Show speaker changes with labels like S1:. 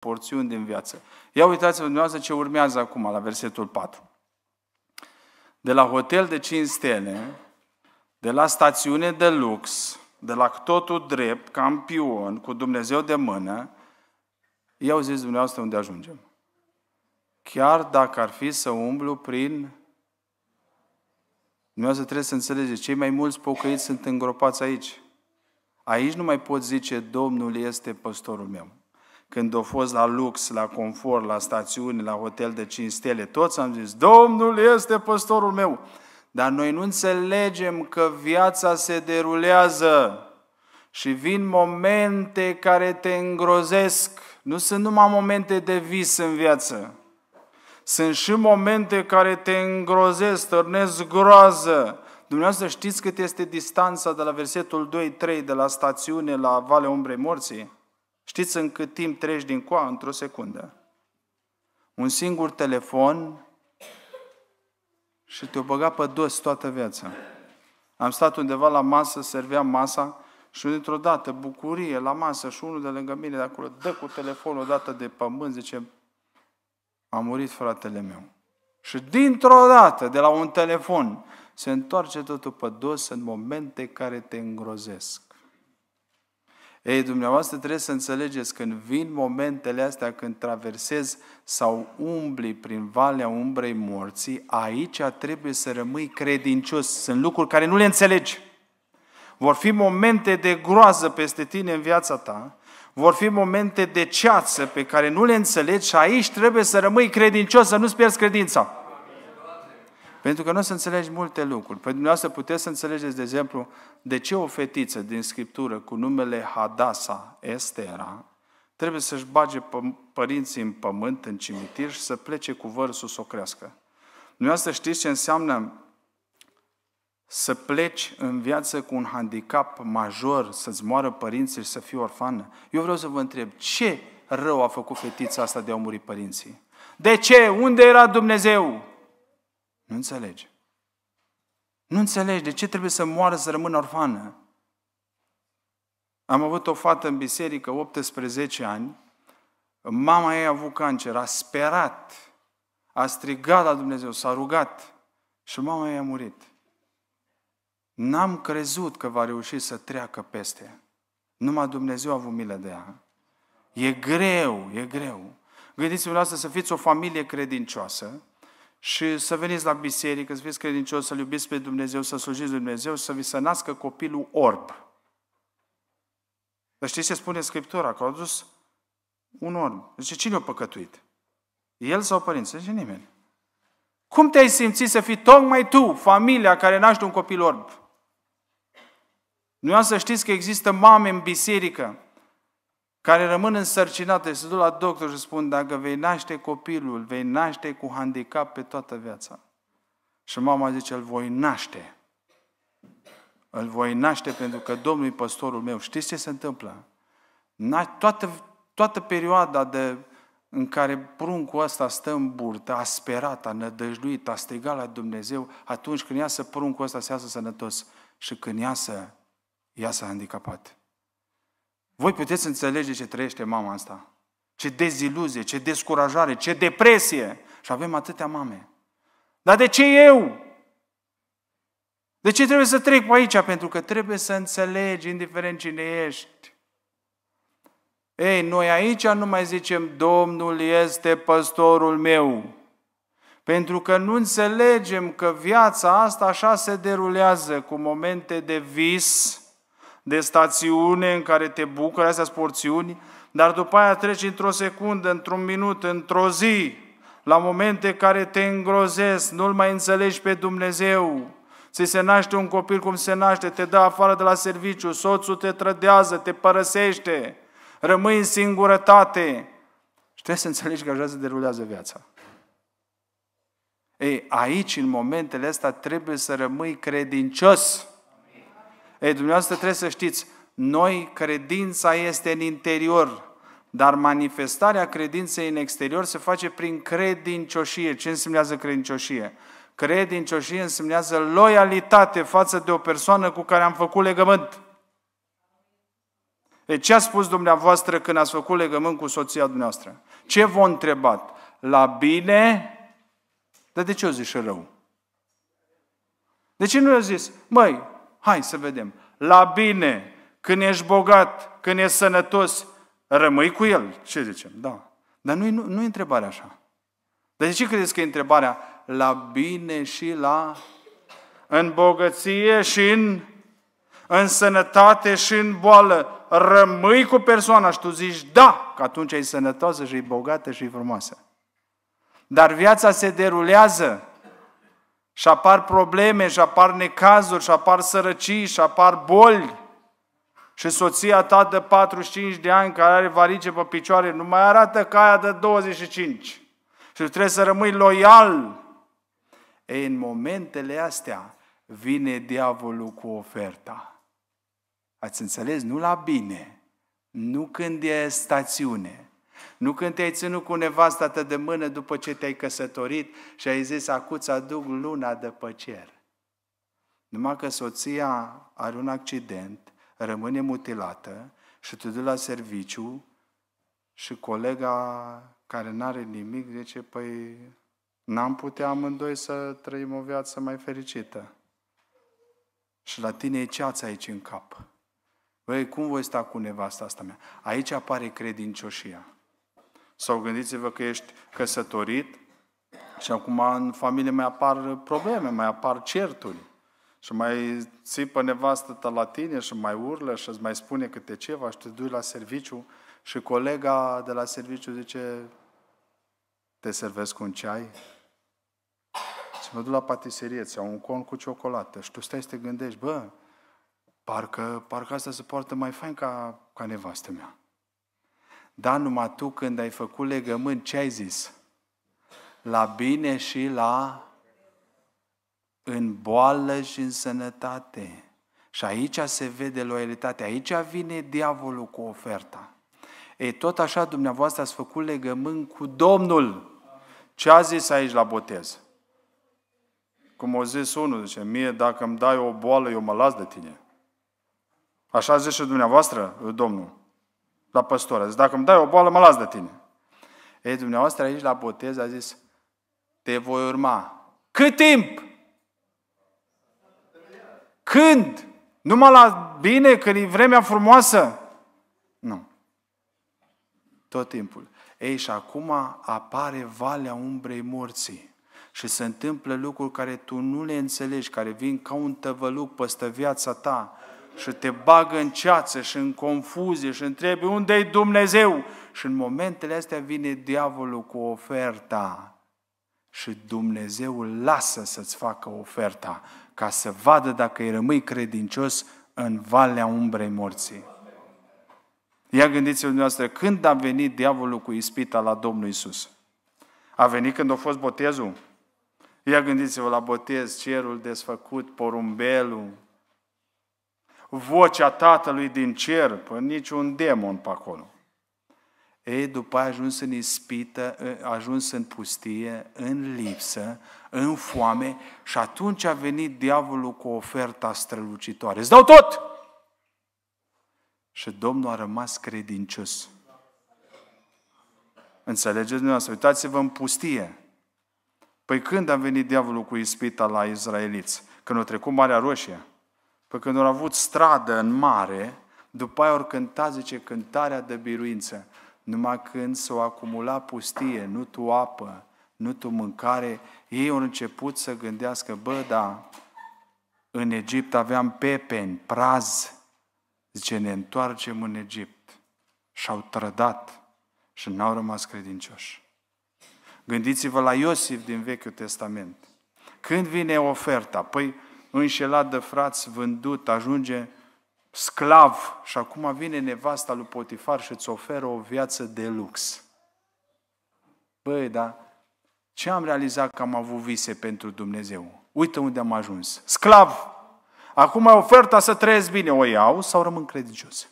S1: porțiuni din viață. Ia uitați-vă dumneavoastră ce urmează acum la versetul 4. De la hotel de 5 stele, de la stațiune de lux, de la totul drept, campion, cu Dumnezeu de mână, iau zis dumneavoastră unde ajungem. Chiar dacă ar fi să umblu prin... Dumneavoastră trebuie să înțelegeți, cei mai mulți pocăiți sunt îngropați aici. Aici nu mai pot zice, Domnul este păstorul meu când au fost la lux, la confort, la stațiuni, la hotel de 5 stele, toți am zis, Domnul este păstorul meu. Dar noi nu înțelegem că viața se derulează și vin momente care te îngrozesc. Nu sunt numai momente de vis în viață. Sunt și momente care te îngrozesc, târnesc groază. Dumneavoastră știți cât este distanța de la versetul 2-3, de la stațiune la Valea Umbrei Morții? Știți în cât timp treci din coa? Într-o secundă. Un singur telefon și te-o băga pe dos toată viața. Am stat undeva la masă, serveam masa și dintr-o dată, bucurie la masă și unul de lângă mine de acolo dă cu telefonul dată de pământ, zice, a murit fratele meu. Și dintr-o dată, de la un telefon, se întoarce totul pe dos în momente care te îngrozesc. Ei, dumneavoastră trebuie să înțelegeți, când vin momentele astea, când traversezi sau umbli prin valea umbrei morții, aici trebuie să rămâi credincios. Sunt lucruri care nu le înțelegi. Vor fi momente de groază peste tine în viața ta, vor fi momente de ceață pe care nu le înțelegi și aici trebuie să rămâi credincios, să nu-ți pierzi credința. Pentru că nu o să înțelegi multe lucruri. Pe dumneavoastră puteți să înțelegeți, de exemplu, de ce o fetiță din Scriptură cu numele Hadasa, Estera, trebuie să-și bage părinții în pământ, în cimitir și să plece cu vărsul să o crească. Dumneavoastră știți ce înseamnă să pleci în viață cu un handicap major, să-ți moară părinții și să fii orfană? Eu vreau să vă întreb, ce rău a făcut fetița asta de a muri părinții? De ce? Unde era Dumnezeu? Nu înțelegi. Nu înțelegi de ce trebuie să moară să rămână orfană. Am avut o fată în biserică, 18 ani, mama ei a avut cancer, a sperat, a strigat la Dumnezeu, s-a rugat și mama ei a murit. N-am crezut că va reuși să treacă peste. Numai Dumnezeu a avut milă de ea. E greu, e greu. Gândiți-vă la asta să fiți o familie credincioasă, și să veniți la biserică, să fiți credincioși, să-L iubiți pe Dumnezeu, să slujiți Dumnezeu și să vi se nască copilul orb. Dar știți ce spune Scriptura? Că a adus un orb. Zice, cine a păcătuit? El sau părinții? Zice, nimeni. Cum te-ai simțit să fii tocmai tu, familia care naște un copil orb? Nu să știți că există mame în biserică care rămân însărcinate, se duc la doctor și spun, dacă vei naște copilul, vei naște cu handicap pe toată viața. Și mama zice, îl voi naște. Îl voi naște pentru că Domnul e păstorul meu. Știți ce se întâmplă? Toată, toată perioada de, în care pruncul ăsta stă în burtă, a sperat, a nădăjduit, a strigat la Dumnezeu, atunci când iasă pruncul ăsta, se iasă sănătos. Și când iasă, iasă handicapat. Voi puteți înțelege ce trăiește mama asta. Ce deziluzie, ce descurajare, ce depresie. Și avem atâtea mame. Dar de ce eu? De ce trebuie să trec pe aici? Pentru că trebuie să înțelegi, indiferent cine ești. Ei, noi aici nu mai zicem, Domnul este păstorul meu. Pentru că nu înțelegem că viața asta așa se derulează, cu momente de vis, de stațiune în care te bucuri, astea sunt porțiuni, dar după aia treci într-o secundă, într-un minut, într-o zi, la momente care te îngrozesc, nu-L mai înțelegi pe Dumnezeu. Ți se naște un copil cum se naște, te dă afară de la serviciu, soțul te trădează, te părăsește, rămâi în singurătate. Și trebuie să înțelegi că așa se derulează viața. Ei, aici, în momentele astea, trebuie să rămâi credincios. Ei, dumneavoastră trebuie să știți, noi credința este în interior, dar manifestarea credinței în exterior se face prin credincioșie. Ce înseamnă credincioșie? Credincioșie înseamnă loialitate față de o persoană cu care am făcut legământ. Deci ce a spus dumneavoastră când ați făcut legământ cu soția dumneavoastră? Ce v-a întrebat? La bine? Dar de ce o zici rău? De ce nu i-a zis? Măi, Hai să vedem. La bine, când ești bogat, când ești sănătos, rămâi cu el. Ce zicem? Da. Dar nu, nu, nu e întrebarea așa. Dar de ce credeți că e întrebarea? La bine și la... În bogăție și în... În sănătate și în boală. Rămâi cu persoana și tu zici da, că atunci e sănătoasă și e bogată și e frumoasă. Dar viața se derulează și apar probleme, și apar necazuri, și apar sărăcii, și apar boli. Și soția ta de 45 de ani care are varice pe picioare nu mai arată ca aia de 25. Și trebuie să rămâi loial. Ei, în momentele astea vine diavolul cu oferta. Ați înțeles? Nu la bine. Nu când e stațiune. Nu când te-ai ținut cu nevasta ta de mână după ce te-ai căsătorit și ai zis, acuți aduc luna de pe cer. Numai că soția are un accident, rămâne mutilată și te duci la serviciu și colega care nu are nimic zice, păi n-am putea amândoi să trăim o viață mai fericită. Și la tine e ceața aici în cap. Băi, cum voi sta cu nevasta asta mea? Aici apare credincioșia. Sau gândiți-vă că ești căsătorit și acum în familie mai apar probleme, mai apar certuri. Și mai țipă nevastă ta la tine și mai urlă și îți mai spune câte ceva și te duci la serviciu și colega de la serviciu zice te servesc cu un ceai? Și mă duc la patiserie au un con cu ciocolată și tu stai să te gândești, bă, parcă, parcă asta se poartă mai fain ca, ca nevastă mea. Da, numai tu când ai făcut legământ, ce ai zis? La bine și la în boală și în sănătate. Și aici se vede loialitatea, aici vine diavolul cu oferta. E tot așa dumneavoastră ați făcut legământ cu Domnul. Ce a zis aici la botez? Cum o zis unul, zice, mie dacă îmi dai o boală, eu mă las de tine. Așa zice și dumneavoastră, Domnul la A Zis dacă îmi dai o boală, mă las de tine. Ei, dumneavoastră aici la botez a zis, te voi urma. Cât timp? Când? Numai la bine, când e vremea frumoasă? Nu. Tot timpul. Ei, și acum apare valea umbrei morții. Și se întâmplă lucruri care tu nu le înțelegi, care vin ca un tăvăluc peste viața ta și te bagă în ceață și în confuzie și întrebi unde e Dumnezeu. Și în momentele astea vine diavolul cu oferta și Dumnezeu lasă să-ți facă oferta ca să vadă dacă îi rămâi credincios în valea umbrei morții. Ia gândiți-vă dumneavoastră, când a venit diavolul cu ispita la Domnul Isus? A venit când a fost botezul? Ia gândiți-vă la botez, cerul desfăcut, porumbelul, vocea Tatălui din cer, pe niciun demon pe acolo. Ei, după a ajuns în ispită, a ajuns în pustie, în lipsă, în foame și atunci a venit diavolul cu oferta strălucitoare. Îți dau tot! Și Domnul a rămas credincios. Înțelegeți dumneavoastră? Uitați-vă în pustie. Păi când a venit diavolul cu ispita la izraeliți? Când a trecut Marea Roșie. Pe când au avut stradă în mare, după aia ori cânta, zice, cântarea de biruință. Numai când s au acumula pustie, nu tu apă, nu tu mâncare, ei au început să gândească, bă, da, în Egipt aveam pepeni, praz. Zice, ne întoarcem în Egipt. Și-au trădat și n-au rămas credincioși. Gândiți-vă la Iosif din Vechiul Testament. Când vine oferta? Păi, înșelat de frați, vândut, ajunge sclav și acum vine nevasta lui Potifar și îți oferă o viață de lux. Băi, da, ce am realizat că am avut vise pentru Dumnezeu? Uite unde am ajuns. Sclav! Acum oferta să trăiesc bine, o iau sau rămân credincios?